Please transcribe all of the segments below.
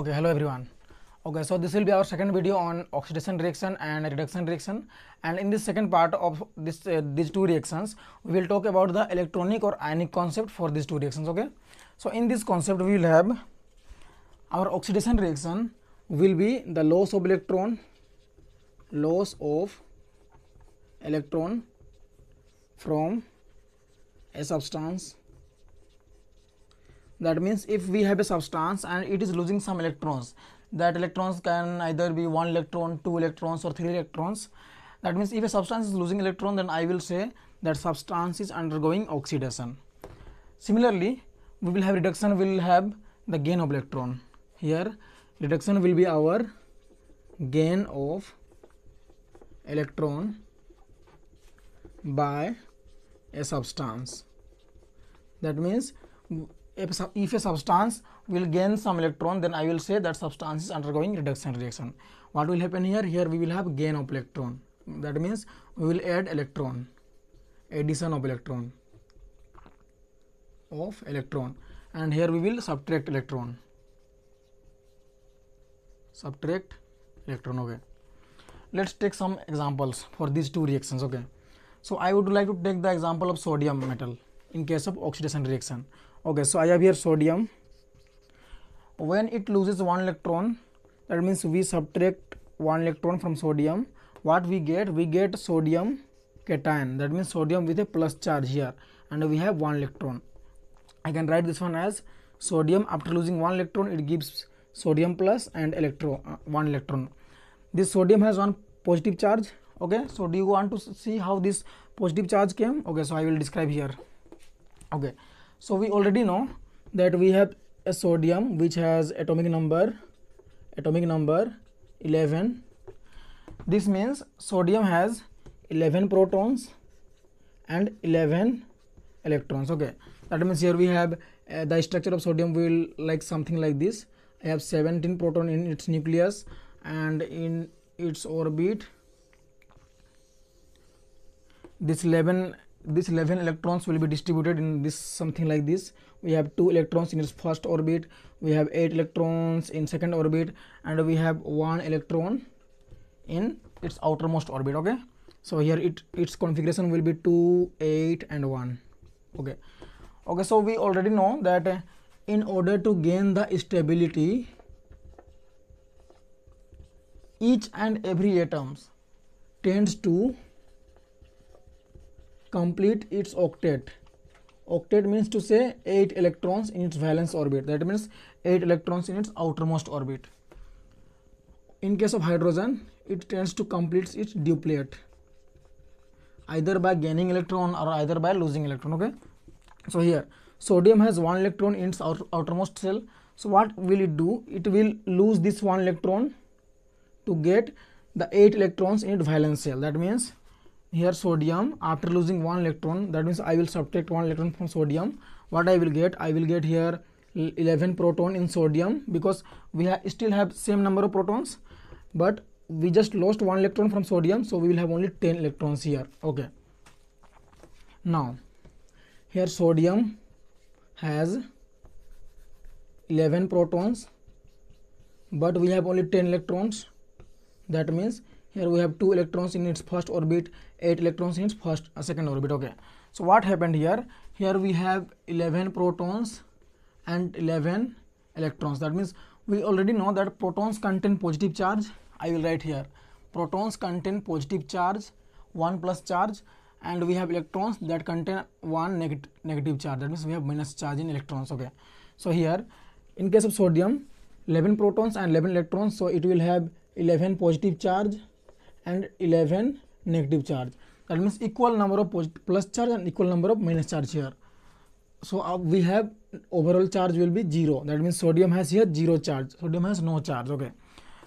okay hello everyone okay so this will be our second video on oxidation reaction and reduction reaction and in this second part of this uh, these two reactions we will talk about the electronic or ionic concept for these two reactions okay so in this concept we will have our oxidation reaction will be the loss of electron loss of electron from a substance that means if we have a substance and it is losing some electrons that electrons can either be one electron two electrons or three electrons that means if a substance is losing electron then i will say that substance is undergoing oxidation similarly we will have reduction will have the gain of electron here reduction will be our gain of electron by a substance that means if, a substance will gain some electron then I will say that substance is undergoing reduction reaction. What will happen here? Here we will have gain of electron that means we will add electron addition of electron of electron and here we will subtract electron subtract electron okay let's take some examples for these two reactions okay so i would like to take the example of sodium metal in case of oxidation reaction okay so i have here sodium when it loses one electron that means we subtract one electron from sodium what we get we get sodium cation that means sodium with a plus charge here and we have one electron i can write this one as sodium after losing one electron it gives sodium plus and electron uh, one electron this sodium has one positive charge okay so do you want to see how this positive charge came okay so i will describe here okay so we already know that we have a sodium which has atomic number atomic number 11 this means sodium has 11 protons and 11 electrons okay that means here we have uh, the structure of sodium will like something like this i have 17 proton in its nucleus and in its orbit this 11 this 11 electrons will be distributed in this something like this we have two electrons in its first orbit we have eight electrons in second orbit and we have one electron in its outermost orbit okay so here it its configuration will be 2 8 and 1 okay okay so we already know that uh, in order to gain the stability each and every atoms tends to complete its octet octet means to say 8 electrons in its valence orbit that means 8 electrons in its outermost orbit in case of hydrogen it tends to complete its duplet either by gaining electron or either by losing electron okay so here sodium has one electron in its outermost shell so what will it do it will lose this one electron to get the eight electrons in its valence shell that means here sodium after losing one electron that means I will subtract one electron from sodium what I will get I will get here 11 proton in sodium because we ha still have same number of protons but we just lost one electron from sodium so we will have only 10 electrons here okay now here sodium has 11 protons but we have only 10 electrons that means here we have two electrons in its first orbit 8 electrons in its first uh, second orbit okay so what happened here here we have 11 protons and 11 electrons that means we already know that protons contain positive charge i will write here protons contain positive charge 1 plus charge and we have electrons that contain one neg negative charge that means we have minus charge in electrons okay so here in case of sodium 11 protons and 11 electrons so it will have 11 positive charge and 11 negative charge that means equal number of plus charge and equal number of minus charge here so uh, we have overall charge will be zero that means sodium has here zero charge sodium has no charge okay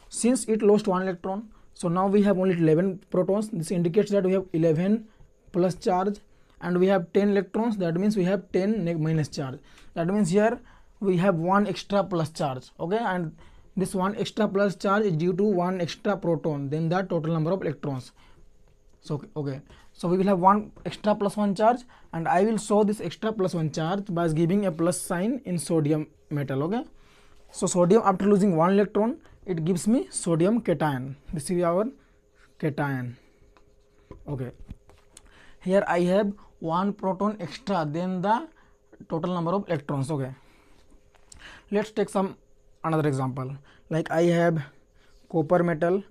since it lost one electron so now we have only 11 protons this indicates that we have 11 plus charge and we have 10 electrons that means we have 10 minus charge that means here we have one extra plus charge okay and this one extra plus charge is due to one extra proton then the total number of electrons so okay so we will have one extra plus one charge and i will show this extra plus one charge by giving a plus sign in sodium metal okay so sodium after losing one electron it gives me sodium cation this is our cation okay here i have one proton extra than the total number of electrons okay let's take some another example like i have copper metal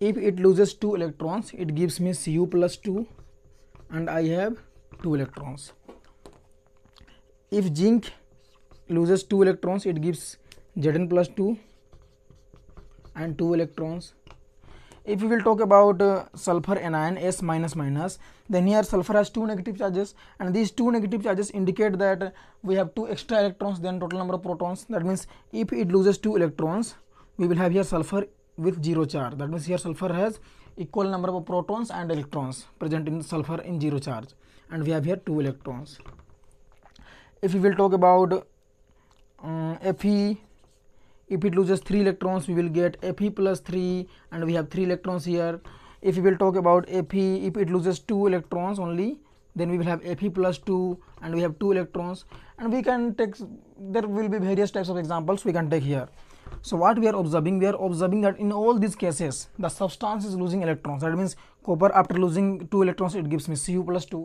if it loses two electrons it gives me cu plus 2 and i have two electrons if zinc loses two electrons it gives zn plus 2 and two electrons if we will talk about uh, sulfur anion s minus minus then here sulfur has two negative charges and these two negative charges indicate that we have two extra electrons than total number of protons that means if it loses two electrons we will have here sulfur with zero charge that means here sulfur has equal number of protons and electrons present in sulfur in zero charge and we have here two electrons if we will talk about um, fe if it loses three electrons we will get fe plus 3 and we have three electrons here if we will talk about fe if it loses two electrons only then we will have fe plus 2 and we have two electrons and we can take there will be various types of examples we can take here so what we are observing we are observing that in all these cases the substance is losing electrons that means copper after losing two electrons it gives me cu plus 2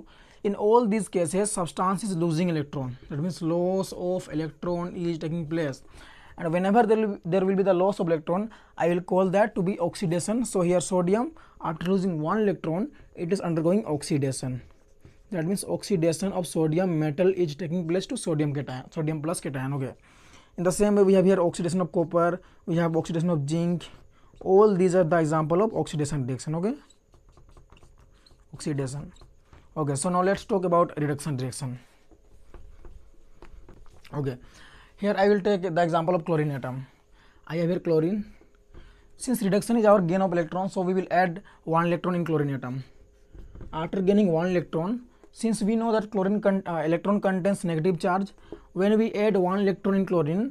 in all these cases substance is losing electron that means loss of electron is taking place and whenever there will, be, there will be the loss of electron i will call that to be oxidation so here sodium after losing one electron it is undergoing oxidation that means oxidation of sodium metal is taking place to sodium cation sodium plus cation okay in the same way we have here oxidation of copper we have oxidation of zinc all these are the example of oxidation reaction okay oxidation okay so now let's talk about reduction reaction okay here i will take the example of chlorine atom i have here chlorine since reduction is our gain of electron so we will add one electron in chlorine atom after gaining one electron since we know that chlorine con uh, electron contains negative charge when we add one electron in chlorine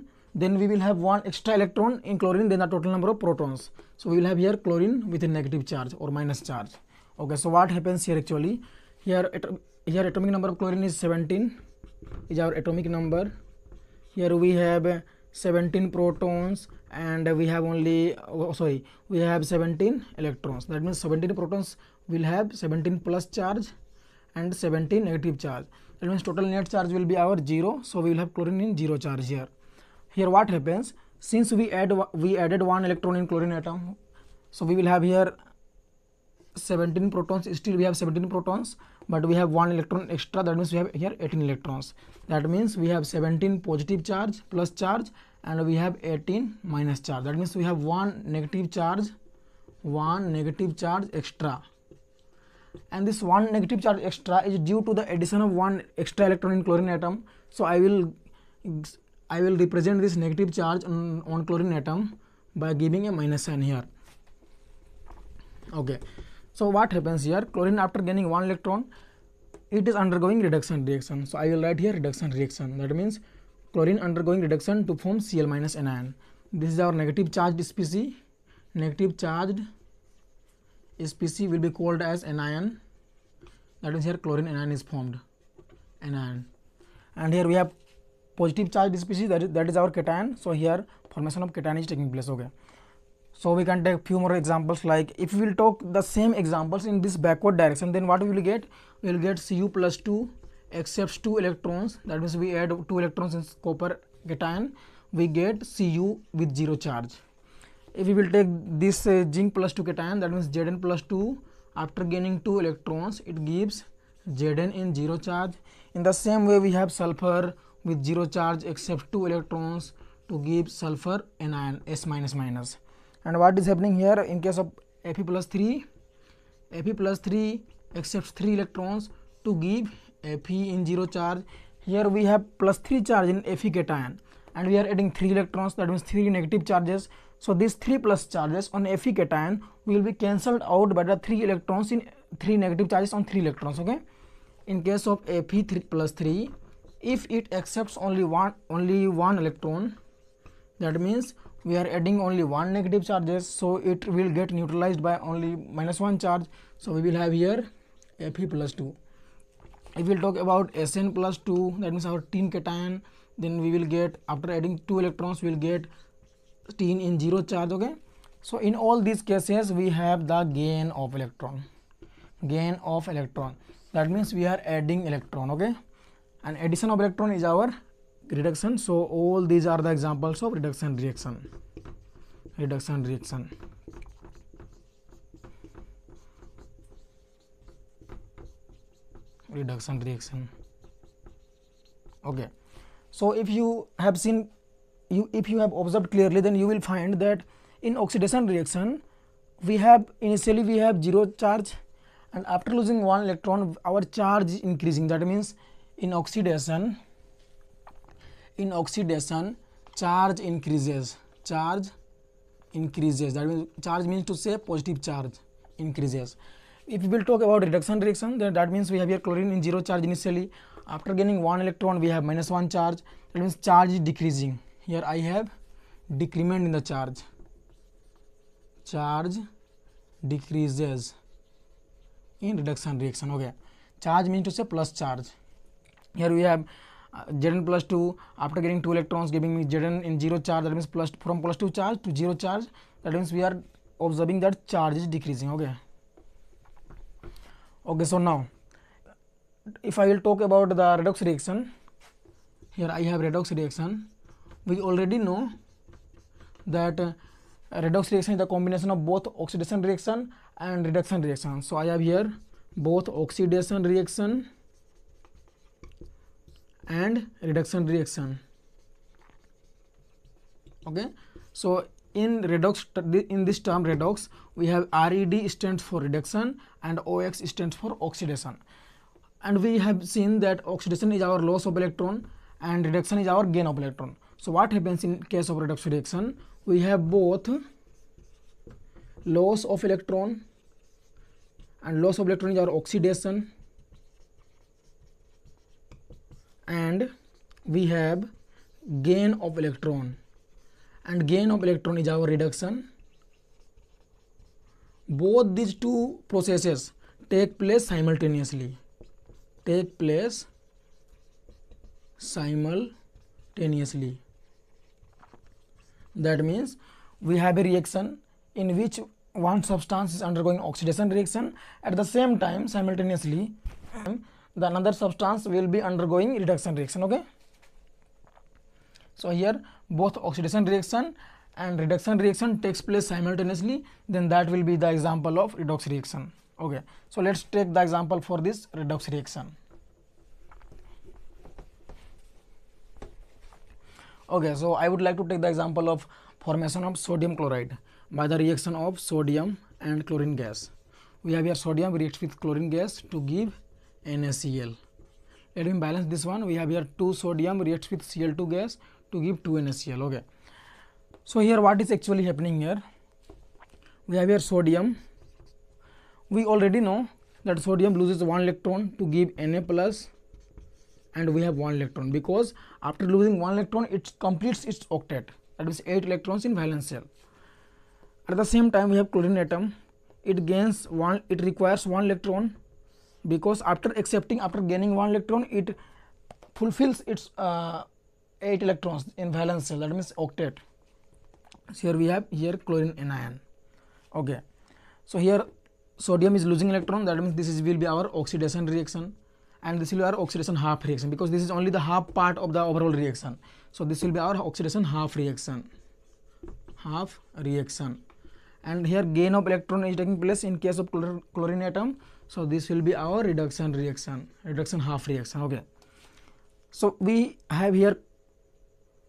then we will have one extra electron in chlorine then the total number of protons so we will have here chlorine with a negative charge or minus charge okay so what happens here actually here here atomic number of chlorine is 17 is our atomic number here we have 17 protons and we have only oh, sorry we have 17 electrons that means 17 protons will have 17 plus charge and 17 negative charge that means total net charge will be our zero so we will have chlorine in zero charge here here what happens since we add we added one electron in chlorine atom so we will have here 17 protons still we have 17 protons but we have one electron extra that means we have here 18 electrons that means we have 17 positive charge plus charge and we have 18 minus charge that means we have one negative charge one negative charge extra and this one negative charge extra is due to the addition of one extra electron in chlorine atom so i will i will represent this negative charge on, on chlorine atom by giving a minus sign here okay so what happens here chlorine after gaining one electron it is undergoing reduction reaction so i will write here reduction reaction that means chlorine undergoing reduction to form cl minus anion this is our negative charged species negative charged SPC will be called as anion. That is here chlorine anion is formed. Anion. And here we have positive charge species that is, that is our cation. So here formation of cation is taking place. Okay. So we can take few more examples like if we will talk the same examples in this backward direction then what we will get? We will get Cu plus 2 accepts 2 electrons that means we add 2 electrons in copper cation we get Cu with 0 charge if we will take this uh, zinc plus 2 cation that means Zn plus 2 after gaining 2 electrons it gives Zn in 0 charge in the same way we have sulfur with 0 charge except 2 electrons to give sulfur anion S minus minus and what is happening here in case of Fe plus 3 Fe plus 3 accepts 3 electrons to give Fe in 0 charge here we have plus 3 charge in Fe cation and we are adding 3 electrons that means 3 negative charges so these 3 plus charges on Fe cation will be cancelled out by the 3 electrons in 3 negative charges on 3 electrons okay. In case of Fe 3 plus 3 if it accepts only one only one electron that means we are adding only one negative charges so it will get neutralized by only minus one charge so we will have here Fe plus 2. If we will talk about Sn plus 2 that means our tin cation then we will get after adding two electrons we will get तीन in 0 charge, okay. so in all these cases we have the gain of electron gain of electron that means we are adding electron okay and addition of electron is our reduction so all these are the examples of reduction reaction reduction reaction reduction reaction okay so if you have seen you if you have observed clearly then you will find that in oxidation reaction we have initially we have zero charge and after losing one electron our charge increasing that means in oxidation in oxidation charge increases charge increases that means charge means to say positive charge increases if we will talk about reduction reaction then that means we have here chlorine in zero charge initially after gaining one electron we have minus one charge that means charge is decreasing here i have decrement in the charge charge decreases in reduction reaction okay. गया charge means to say plus charge here we have uh, Zn plus 2 after getting two electrons giving me Zn in zero charge that means plus from plus 2 charge to zero charge that means we are observing that charge is decreasing okay okay so now if I will talk about the redox reaction here I have redox reaction we already know that uh, redox reaction is the combination of both oxidation reaction and reduction reaction so i have here both oxidation reaction and reduction reaction okay so in redox in this term redox we have red stands for reduction and ox stands for oxidation and we have seen that oxidation is our loss of electron and reduction is our gain of electron so what happens in case of redox reaction? We have both loss of electron and loss of electron is our oxidation and we have gain of electron and gain of electron is our reduction both these two processes take place simultaneously take place simultaneously that means we have a reaction in which one substance is undergoing oxidation reaction at the same time simultaneously the another substance will be undergoing reduction reaction okay so here both oxidation reaction and reduction reaction takes place simultaneously then that will be the example of redox reaction okay so let's take the example for this redox reaction okay so i would like to take the example of formation of sodium chloride by the reaction of sodium and chlorine gas we have here sodium reacts with chlorine gas to give NaCl let me balance this one we have here 2 sodium reacts with Cl2 gas to give 2 NaCl okay so here what is actually happening here we have here sodium we already know that sodium loses one electron to give Na plus and we have one electron because after losing one electron it completes its octet that means 8 electrons in valence shell at the same time we have chlorine atom it gains one it requires one electron because after accepting after gaining one electron it fulfills its uh, 8 electrons in valence shell that means octet so here we have here chlorine anion okay so here sodium is losing electron that means this is will be our oxidation reaction and this will be our oxidation half reaction because this is only the half part of the overall reaction. So this will be our oxidation half reaction, half reaction. And here gain of electron is taking place in case of chlor chlorine atom. So this will be our reduction reaction, reduction half reaction. Okay. So we have here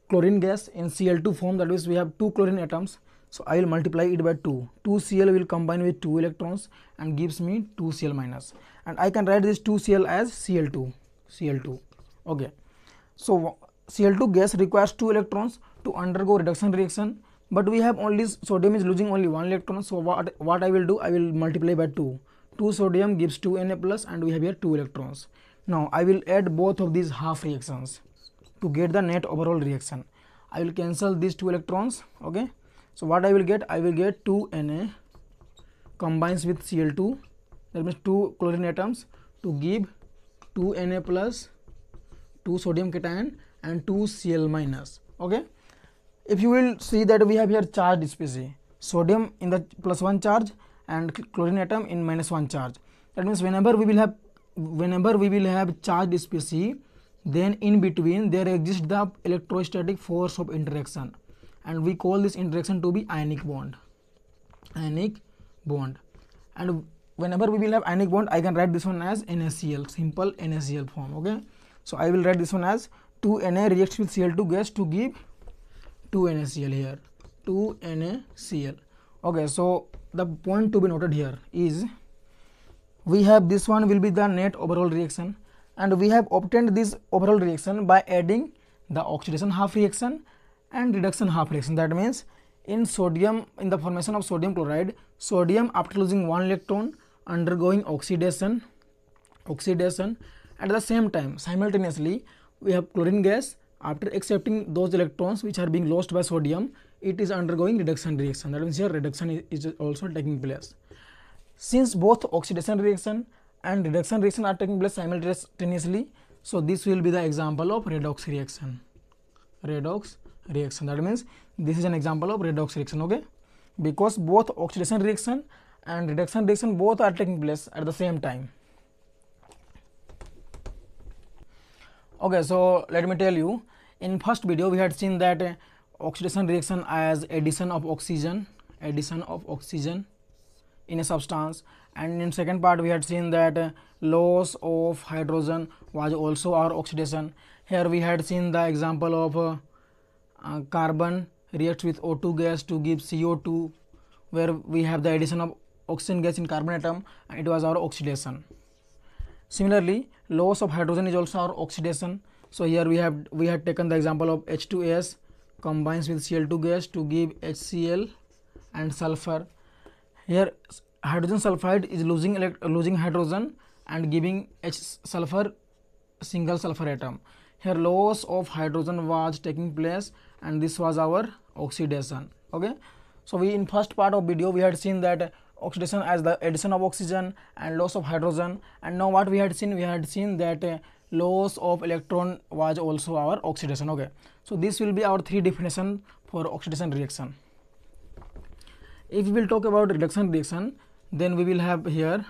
chlorine gas in Cl2 form that means we have two chlorine atoms. So I will multiply it by 2. 2Cl will combine with 2 electrons and gives me 2Cl minus and I can write this 2Cl as Cl2 Cl2 okay so Cl2 gas requires two electrons to undergo reduction reaction but we have only sodium is losing only one electron so what what I will do I will multiply by 2 2 sodium gives 2 Na plus and we have here 2 electrons now I will add both of these half reactions to get the net overall reaction I will cancel these two electrons okay so what I will get I will get 2 Na combines with Cl2 that means two chlorine atoms to give 2 Na plus 2 sodium cation and 2 Cl minus okay if you will see that we have here charged species sodium in the plus 1 charge and chlorine atom in minus 1 charge that means whenever we will have whenever we will have charged species then in between there exists the electrostatic force of interaction and we call this interaction to be ionic bond ionic bond and whenever we will have ionic bond I can write this one as NSCl simple NSCl form okay. So, I will write this one as 2Na reacts with Cl2 gas to give 2NaCl here 2NaCl okay. So, the point to be noted here is we have this one will be the net overall reaction and we have obtained this overall reaction by adding the oxidation half reaction and reduction half reaction that means in sodium in the formation of sodium chloride sodium after losing one electron undergoing oxidation oxidation at the same time simultaneously we have chlorine gas after accepting those electrons which are being lost by sodium it is undergoing reduction reaction that means here reduction is, is also taking place since both oxidation reaction and reduction reaction are taking place simultaneously so this will be the example of redox reaction redox reaction that means this is an example of redox reaction okay because both oxidation reaction and reduction reaction both are taking place at the same time. Okay, so let me tell you in first video we had seen that uh, oxidation reaction as addition of oxygen addition of oxygen in a substance and in second part we had seen that uh, loss of hydrogen was also our oxidation here we had seen the example of uh, uh, carbon reacts with O2 gas to give CO2 where we have the addition of oxygen gas in carbon atom and it was our oxidation. Similarly, loss of hydrogen is also our oxidation. So here we have we had taken the example of H2S combines with Cl2 gas to give HCl and sulfur. Here hydrogen sulfide is losing losing hydrogen and giving H sulfur single sulfur atom. Here loss of hydrogen was taking place and this was our oxidation. Okay. So we in first part of video we had seen that oxidation as the addition of oxygen and loss of hydrogen and now what we had seen we had seen that uh, loss of electron was also our oxidation okay so this will be our three definition for oxidation reaction if we will talk about reduction reaction then we will have here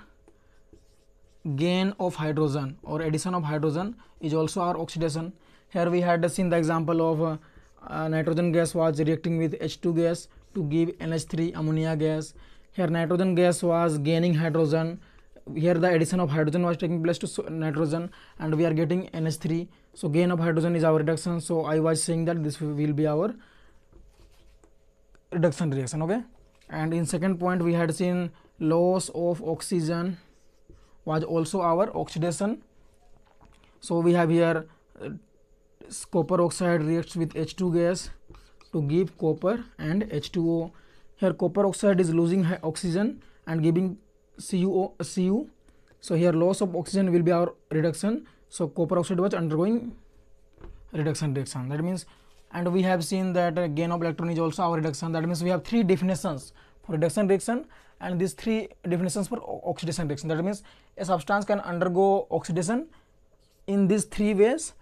gain of hydrogen or addition of hydrogen is also our oxidation here we had seen the example of uh, uh, nitrogen gas was reacting with H2 gas to give NH3 ammonia gas here nitrogen gas was gaining hydrogen here the addition of hydrogen was taking place to nitrogen and we are getting NH3 so gain of hydrogen is our reduction so I was saying that this will be our reduction reaction okay and in second point we had seen loss of oxygen was also our oxidation so we have here uh, copper oxide reacts with H2 gas to give copper and H2O here copper oxide is losing oxygen and giving CuO, Cu so here loss of oxygen will be our reduction so copper oxide was undergoing reduction reaction that means and we have seen that uh, gain of electron is also our reduction that means we have three definitions for reduction reaction and these three definitions for oxidation reaction that means a substance can undergo oxidation in these three ways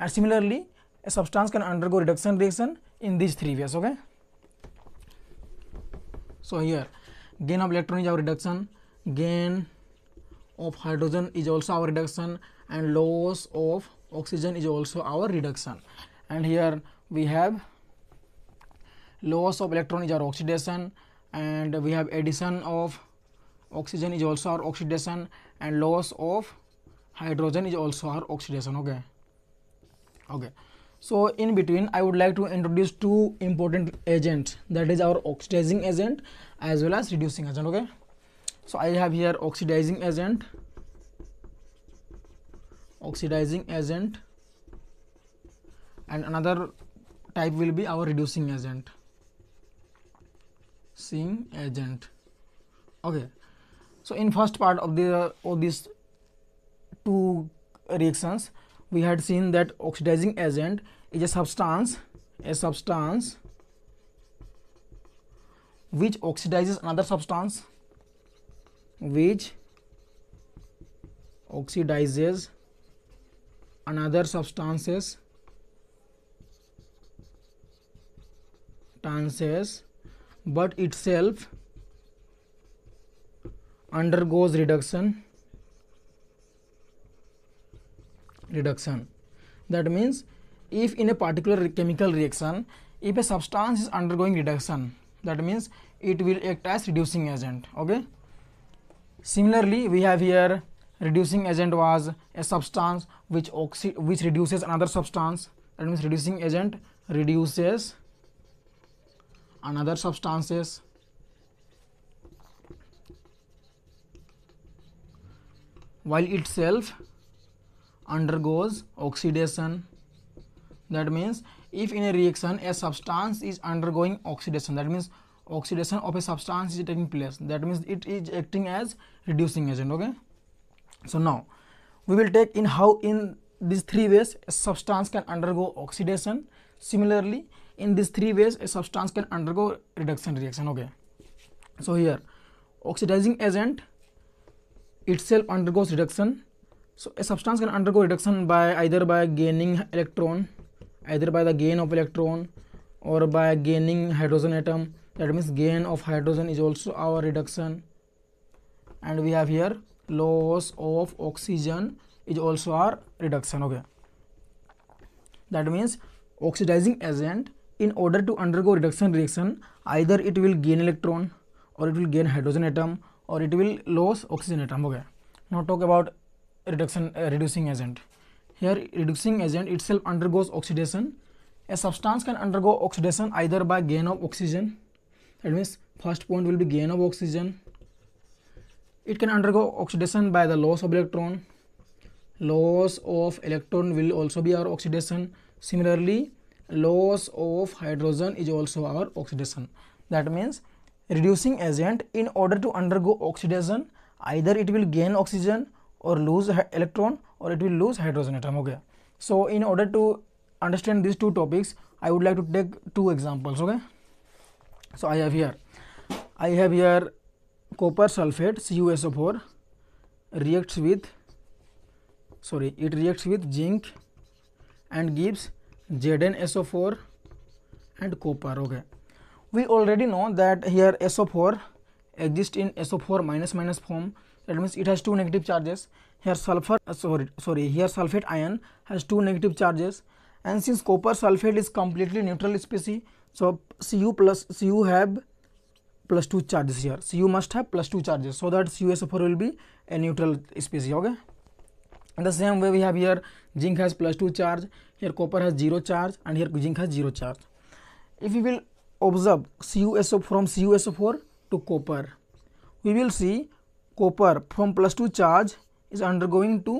and similarly a substance can undergo reduction reaction in these three ways okay so here gain of electron is our reduction gain of hydrogen is also our reduction and loss of oxygen is also our reduction and here we have loss of electron is our oxidation and we have addition of oxygen is also our oxidation and loss of hydrogen is also our oxidation okay okay so in between i would like to introduce two important agent that is our oxidizing agent as well as reducing agent okay so i have here oxidizing agent oxidizing agent and another type will be our reducing agent seeing agent okay so in first part of the of these two reactions we had seen that oxidizing agent is a substance a substance which oxidizes another substance which oxidizes another substances substances but itself undergoes reduction reduction that means if in a particular chemical reaction if a substance is undergoing reduction that means it will act as reducing agent okay similarly we have here reducing agent was a substance which which reduces another substance that means reducing agent reduces another substances while itself undergoes oxidation that means if in a reaction a substance is undergoing oxidation that means oxidation of a substance is taking place that means it is acting as reducing agent okay so now we will take in how in these three ways a substance can undergo oxidation similarly in these three ways a substance can undergo reduction reaction okay so here oxidizing agent itself undergoes reduction So a substance can undergo reduction by either by gaining electron, either by the gain of electron or by gaining hydrogen atom. That means gain of hydrogen is also our reduction. And we have here loss of oxygen is also our reduction. Okay. That means oxidizing agent in order to undergo reduction reaction either it will gain electron or it will gain hydrogen atom or it will lose oxygen atom okay now talk about reduction uh, reducing agent here reducing agent itself undergoes oxidation a substance can undergo oxidation either by gain of oxygen that means first point will be gain of oxygen it can undergo oxidation by the loss of electron loss of electron will also be our oxidation similarly loss of hydrogen is also our oxidation that means reducing agent in order to undergo oxidation either it will gain oxygen और lose electron और it will lose hydrogen atom हो गया so in order to understand these two topics i would like to take two examples okay so i have here i have here copper sulfate cuso4 reacts with sorry it reacts with zinc and gives znso4 and copper okay we already know that here so4 exists in so4 minus minus form that means it has two negative charges here sulfur uh, sorry sorry here sulfate ion has two negative charges and since copper sulfate is completely neutral species so cu plus cu have plus two charges here cu must have plus two charges so that cuso4 will be a neutral species okay in the same way we have here zinc has plus two charge here copper has zero charge and here zinc has zero charge if we will observe cuso from cuso4 to copper we will see copper from plus 2 charge is undergoing to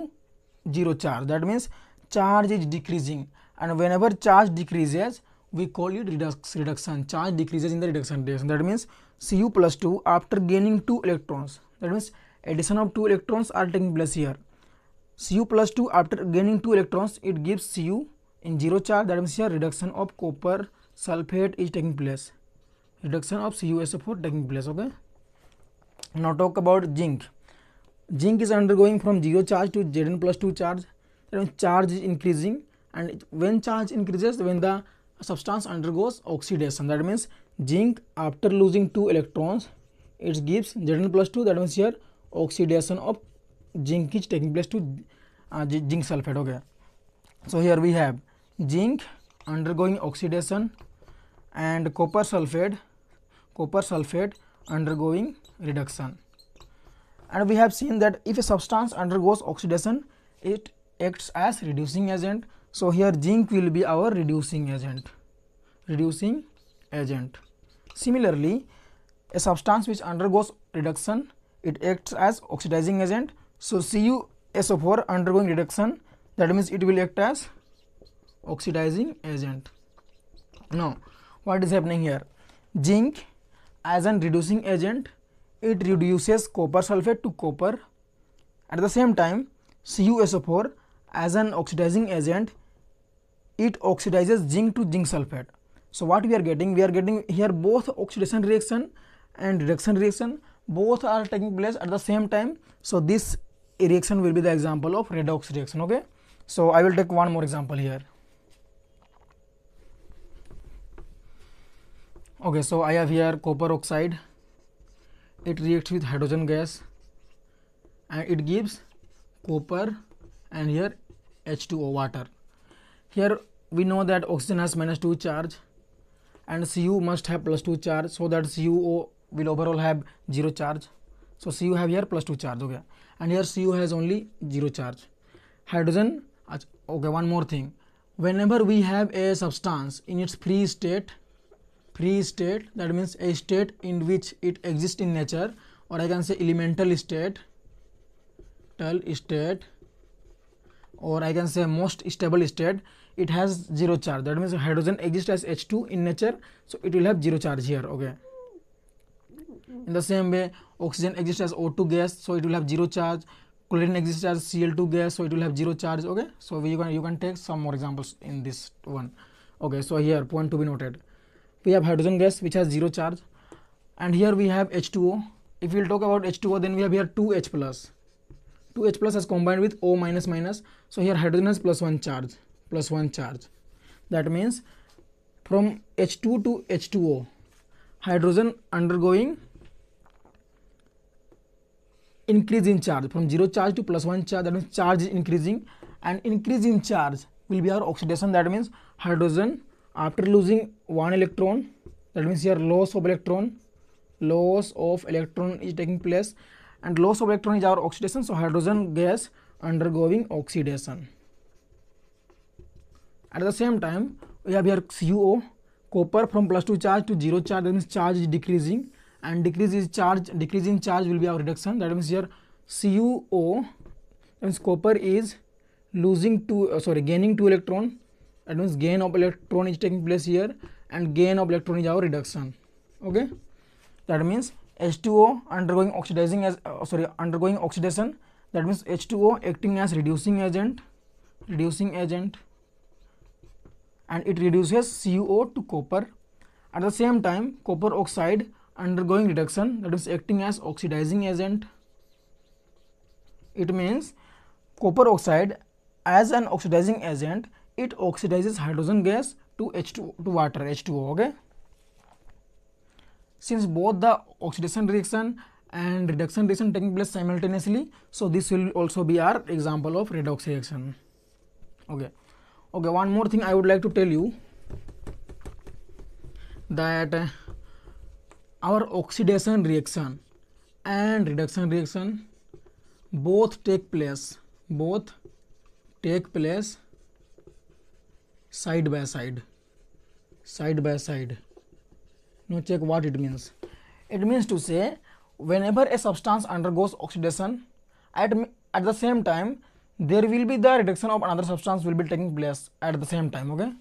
zero charge that means charge is decreasing and whenever charge decreases we call it redux reduction charge decreases in the reduction direction that means cu plus 2 after gaining 2 electrons that means addition of 2 electrons are taking place here cu plus 2 after gaining 2 electrons it gives cu in zero charge that means here reduction of copper sulfate is taking place reduction of CuSO4 taking place okay now talk about zinc zinc is undergoing from zero charge to zn plus 2 charge and charge is increasing and when charge increases when the substance undergoes oxidation that means zinc after losing two electrons it gives zn plus 2 that means here oxidation of zinc is taking place to uh, zinc sulfate okay so here we have zinc undergoing oxidation and copper sulfate copper sulfate undergoing reduction and we have seen that if a substance undergoes oxidation it acts as reducing agent so here zinc will be our reducing agent reducing agent similarly a substance which undergoes reduction it acts as oxidizing agent so CuSO4 undergoing reduction that means it will act as oxidizing agent now what is happening here zinc as an reducing agent it reduces copper sulfate to copper. At the same time, CuSO4 as an oxidizing agent, it oxidizes zinc to zinc sulfate. So, what we are getting? We are getting here both oxidation reaction and reduction reaction both are taking place at the same time. So, this reaction will be the example of redox reaction. Okay. So, I will take one more example here. Okay, so I have here copper oxide it reacts with hydrogen gas and it gives copper and here H2O water. Here we know that oxygen has minus 2 charge and Cu must have plus 2 charge so that CuO will overall have 0 charge. So Cu have here plus 2 charge okay. and here Cu has only 0 charge. Hydrogen okay one more thing whenever we have a substance in its free state free state that means a state in which it exists in nature or I can say elemental state tell state or I can say most stable state it has zero charge that means hydrogen exists as H2 in nature so it will have zero charge here okay in the same way oxygen exists as O2 gas so it will have zero charge chlorine exists as Cl2 gas so it will have zero charge okay so we can you can take some more examples in this one okay so here point to be noted we have hydrogen gas which has zero charge and here we have H2O if we'll talk about H2O then we have here 2H plus 2H plus has combined with O minus minus so here hydrogen has plus one charge plus one charge that means from H2 to H2O hydrogen undergoing increase in charge from zero charge to plus one charge that means charge is increasing and increase in charge will be our oxidation that means hydrogen after losing one electron that means here loss of electron loss of electron is taking place and loss of electron is our oxidation so hydrogen gas undergoing oxidation at the same time we have here CuO copper from plus 2 charge to 0 charge that means charge is decreasing and decrease is charge decreasing charge will be our reduction that means here CuO that means copper is losing two uh, sorry gaining two electron that means gain of electron is taking place here and gain of electron is our reduction okay that means H2O undergoing oxidizing as uh, sorry undergoing oxidation that means H2O acting as reducing agent reducing agent and it reduces CuO to copper at the same time copper oxide undergoing reduction that is acting as oxidizing agent it means copper oxide as an oxidizing agent it oxidizes hydrogen gas to H2 to water H2O okay since both the oxidation reaction and reduction reaction taking place simultaneously so this will also be our example of redox reaction okay okay one more thing I would like to tell you that uh, our oxidation reaction and reduction reaction both take place both take place side by side side by side now check what it means it means to say whenever a substance undergoes oxidation at, at the same time there will be the reduction of another substance will be taking place at the same time okay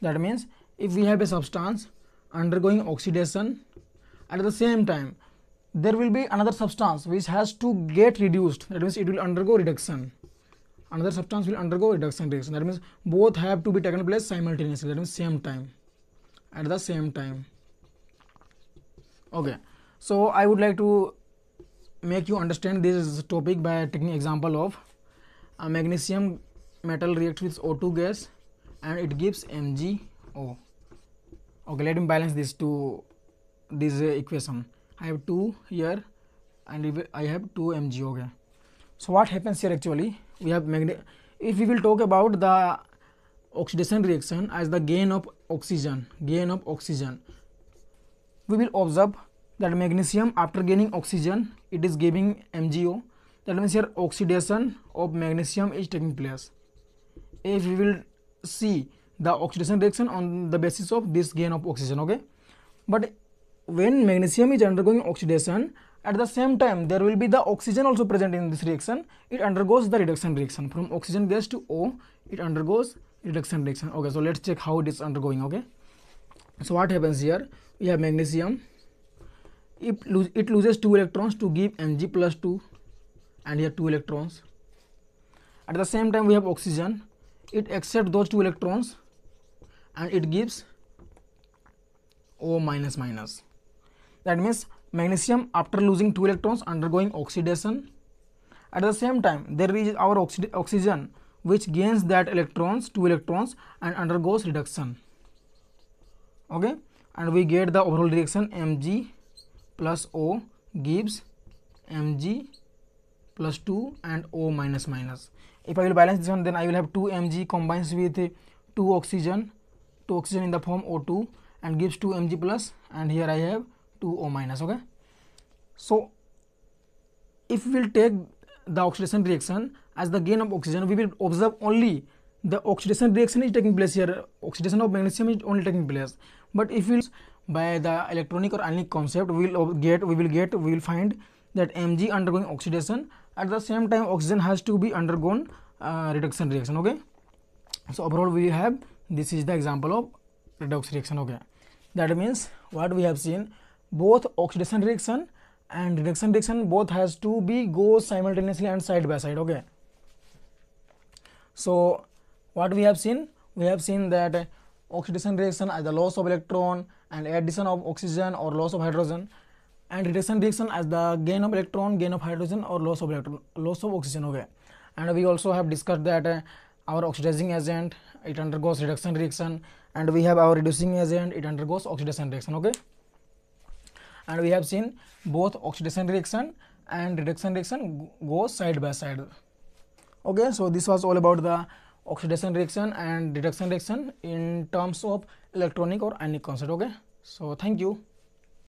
that means if we have a substance undergoing oxidation at the same time there will be another substance which has to get reduced that means it will undergo reduction another substance will undergo reduction reaction that means both have to be taken place simultaneously that means same time at the same time okay so i would like to make you understand this topic by taking example of a uh, magnesium metal reacts with o2 gas and it gives mgo okay let me balance this to this uh, equation i have 2 here and i have 2 mg okay So what happens here actually? We have magnet. If we will talk about the oxidation reaction as the gain of oxygen, gain of oxygen, we will observe that magnesium after gaining oxygen, it is giving MgO. That means here oxidation of magnesium is taking place. If we will see the oxidation reaction on the basis of this gain of oxygen, okay? But when magnesium is undergoing oxidation, at the same time there will be the oxygen also present in this reaction it undergoes the reduction reaction from oxygen gas to o it undergoes reduction reaction okay so let's check how it is undergoing okay so what happens here we have magnesium it, lo it loses two electrons to give mg plus 2 and here two electrons at the same time we have oxygen it accepts those two electrons and it gives o minus minus that means magnesium after losing two electrons undergoing oxidation at the same time there is our oxy oxygen which gains that electrons two electrons and undergoes reduction okay and we get the overall reaction mg plus o gives mg plus 2 and o minus minus if i will balance this one then i will have 2 mg combines with 2 oxygen 2 oxygen in the form o2 and gives 2 mg plus and here i have two O minus okay so if will take the oxidation reaction as the gain of oxygen we will observe only the oxidation reaction is taking place here oxidation of magnesium is only taking place but if will by the electronic और ionic concept will get we will get we will find that M G undergoing oxidation at the same time oxygen has to be under gone reduction reaction okay so overall we have this is the example of redox reaction okay that means what we have seen both oxidation reaction and reduction reaction both has to be go simultaneously and side by side okay so what we have seen we have seen that oxidation reaction as the loss of electron and addition of oxygen or loss of hydrogen and reduction reaction as the gain of electron gain of hydrogen or loss of electron loss of oxygen okay and we also have discussed that uh, our oxidizing agent it undergoes reduction reaction and we have our reducing agent it undergoes oxidation reaction okay and we have seen both oxidation reaction and reduction reaction go side by side. Okay, so this was all about the oxidation reaction and reduction reaction in terms of electronic or ionic concept. Okay, so thank you.